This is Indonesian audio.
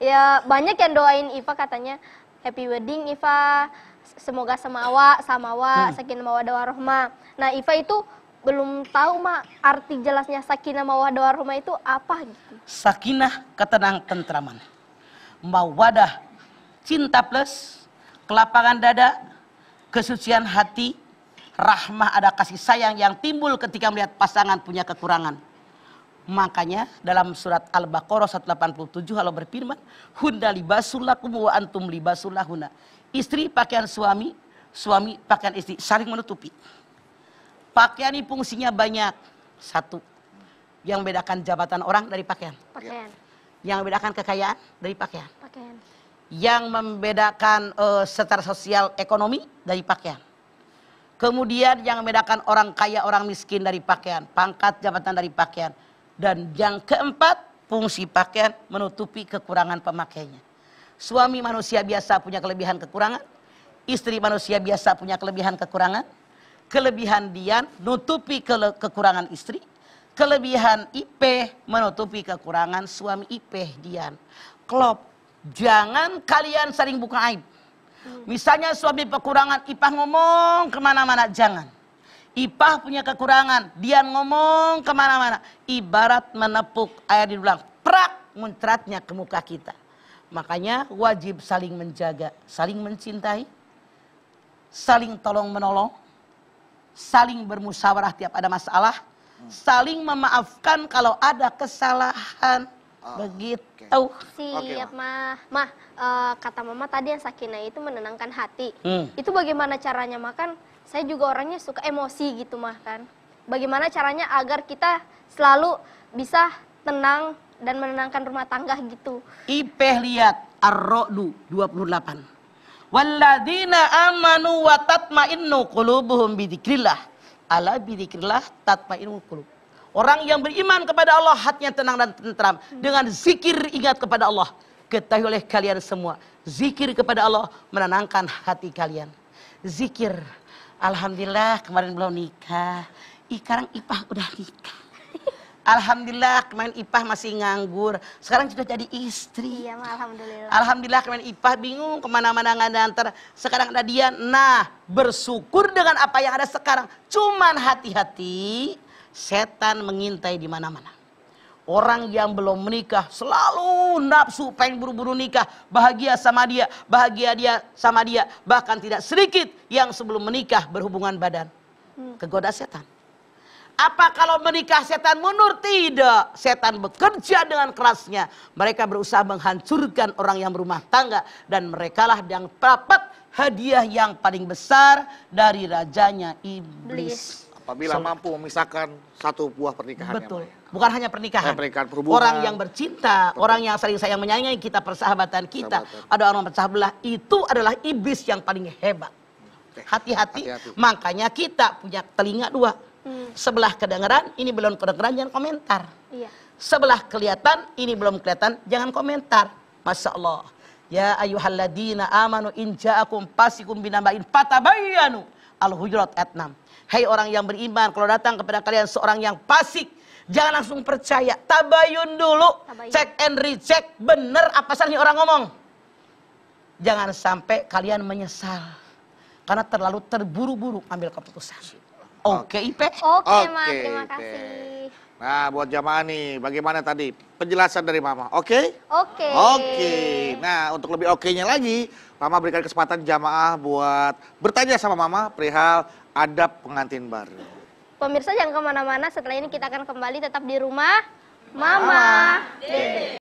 ya banyak yang doain Iva katanya happy wedding Iva semoga sama sama wa hmm. sakinah mawadah warahmah nah Iva itu belum tahu mak arti jelasnya sakinah mawadah warahmah itu apa gitu sakinah ketenang tentraman mawadah cinta plus kelapangan dada kesucian hati rahmah ada kasih sayang yang timbul ketika melihat pasangan punya kekurangan Makanya dalam surat Al-Baqarah 187 Allah berfirman, "Hunna libasul lakum wa antum libasul lahuna." Istri pakaian suami, suami pakaian istri, saling menutupi. Pakaian ini fungsinya banyak. Satu, yang membedakan jabatan orang dari pakaian. Pakaian. Yang membedakan kekayaan dari pakaian. Pakaian. Yang membedakan uh, setara sosial ekonomi dari pakaian. Kemudian yang membedakan orang kaya orang miskin dari pakaian, pangkat jabatan dari pakaian dan yang keempat, fungsi pakaian menutupi kekurangan pemakainya. Suami manusia biasa punya kelebihan kekurangan, istri manusia biasa punya kelebihan kekurangan. Kelebihan Dian nutupi ke kekurangan istri, kelebihan IP menutupi kekurangan suami IP Dian. Klop, jangan kalian sering buka aib. Misalnya suami kekurangan, Ipa ngomong kemana-mana, jangan Ipah punya kekurangan. Dia ngomong kemana-mana. Ibarat menepuk air di belakang, Prak muncratnya ke muka kita. Makanya wajib saling menjaga. Saling mencintai. Saling tolong menolong. Saling bermusyawarah tiap ada masalah. Hmm. Saling memaafkan kalau ada kesalahan. Oh, Begitu. Okay. Siap, Mah. Mah, ma, uh, kata Mama tadi yang sakinah itu menenangkan hati. Hmm. Itu bagaimana caranya makan? saya juga orangnya suka emosi gitu mah kan. Bagaimana caranya agar kita selalu bisa tenang dan menenangkan rumah tangga gitu. Ipeh lihat Ar-Ra'du 28. Walladzina amanu wa tatma'innu qulubuhum bidzikrillah. Ala bidzikrillah tatma'innu qulub. Orang yang beriman kepada Allah hatinya tenang dan tentram dengan zikir ingat kepada Allah. Ketahui oleh kalian semua, zikir kepada Allah menenangkan hati kalian. Zikir Alhamdulillah kemarin belum nikah. Ikarang Ipah udah nikah. Alhamdulillah kemarin Ipah masih nganggur. Sekarang sudah jadi istri. Iya, ma, alhamdulillah. Alhamdulillah kemarin Ipah bingung kemana-mana nggak nganter. Sekarang ada dia. Nah, bersyukur dengan apa yang ada sekarang. Cuman hati-hati, setan mengintai di mana-mana. Orang yang belum menikah selalu nafsu pengen buru-buru nikah. Bahagia sama dia, bahagia dia sama dia. Bahkan tidak sedikit yang sebelum menikah berhubungan badan. Hmm. Kegoda setan. Apa kalau menikah setan mundur? Tidak. Setan bekerja dengan kerasnya. Mereka berusaha menghancurkan orang yang berumah tangga. Dan merekalah yang dapat hadiah yang paling besar dari rajanya iblis apabila so, mampu memisahkan satu buah pernikahan betul. yang Bukan hanya pernikahan. pernikahan Orang yang bercinta, orang yang saling sayang menyayangi kita, persahabatan kita, ada orang pecah belah, itu adalah iblis yang paling hebat. Hati-hati, makanya kita punya telinga dua. Hmm. Sebelah kedengaran, ini belum kedengaran jangan komentar. Iya. Sebelah kelihatan, ini belum kelihatan, jangan komentar. Masya Allah. Ya ayuhalladina amanu inja'akum pasikum binabain patabayanu. Al-Hujurat ayat 6. Hai hey orang yang beriman, kalau datang kepada kalian seorang yang pasik, jangan langsung percaya. Tabayun dulu, Tabayun. cek and recheck bener apa salahnya orang ngomong. Jangan sampai kalian menyesal karena terlalu terburu-buru ambil keputusan. Oke, okay, Ipe. Oke, okay, okay, Ma, terima kasih. Nah, buat jamaah nih, bagaimana tadi penjelasan dari Mama? Oke? Okay? Oke. Okay. Oke. Okay. Nah, untuk lebih oke-nya lagi, Mama berikan kesempatan jamaah buat bertanya sama Mama perihal adab pengantin baru. Pemirsa jangan kemana-mana, setelah ini kita akan kembali tetap di rumah Mama. Mama.